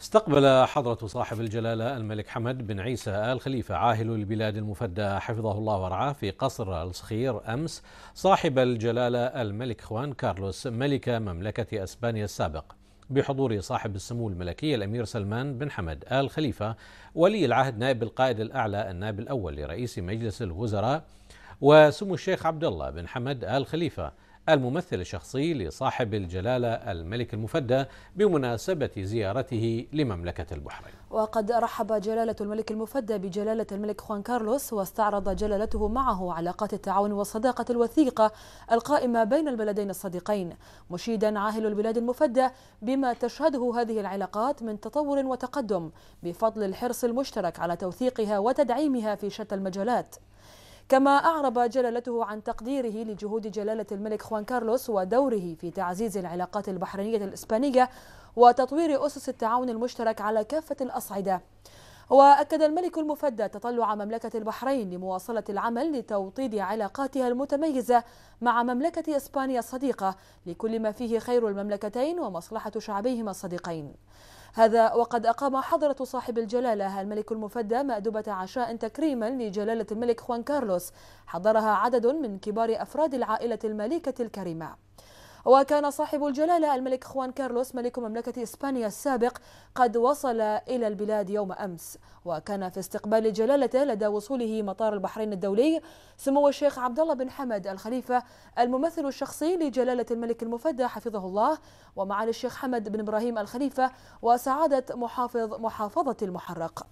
استقبل حضرة صاحب الجلالة الملك حمد بن عيسى آل خليفة عاهل البلاد المفدى حفظه الله ورعاه في قصر الصخير أمس صاحب الجلالة الملك خوان كارلوس ملك مملكة أسبانيا السابق بحضور صاحب السمو الملكي الأمير سلمان بن حمد آل خليفة ولي العهد نائب القائد الأعلى النائب الأول لرئيس مجلس الوزراء وسمو الشيخ عبد الله بن حمد آل خليفة الممثل الشخصي لصاحب الجلالة الملك المفدى بمناسبة زيارته لمملكة البحرين وقد رحب جلالة الملك المفدى بجلالة الملك خوان كارلوس واستعرض جلالته معه علاقات التعاون والصداقة الوثيقة القائمة بين البلدين الصديقين مشيدا عاهل البلاد المفدى بما تشهده هذه العلاقات من تطور وتقدم بفضل الحرص المشترك على توثيقها وتدعيمها في شتى المجالات كما أعرب جلالته عن تقديره لجهود جلالة الملك خوان كارلوس ودوره في تعزيز العلاقات البحرينية الإسبانية وتطوير أسس التعاون المشترك على كافة الأصعدة وأكد الملك المفدى تطلع مملكة البحرين لمواصلة العمل لتوطيد علاقاتها المتميزة مع مملكة إسبانيا الصديقة لكل ما فيه خير المملكتين ومصلحة شعبيهما الصديقين هذا وقد أقام حضرة صاحب الجلالة الملك المفدى مأدبة عشاء تكريما لجلالة الملك خوان كارلوس حضرها عدد من كبار أفراد العائلة المالكة الكريمة وكان صاحب الجلالة الملك خوان كارلوس ملك مملكة إسبانيا السابق قد وصل إلى البلاد يوم أمس وكان في استقبال جلالته لدى وصوله مطار البحرين الدولي سمو الشيخ عبد الله بن حمد الخليفة الممثل الشخصي لجلالة الملك المفدى حفظه الله ومعالي الشيخ حمد بن إبراهيم الخليفة وسعادة محافظ محافظة المحرق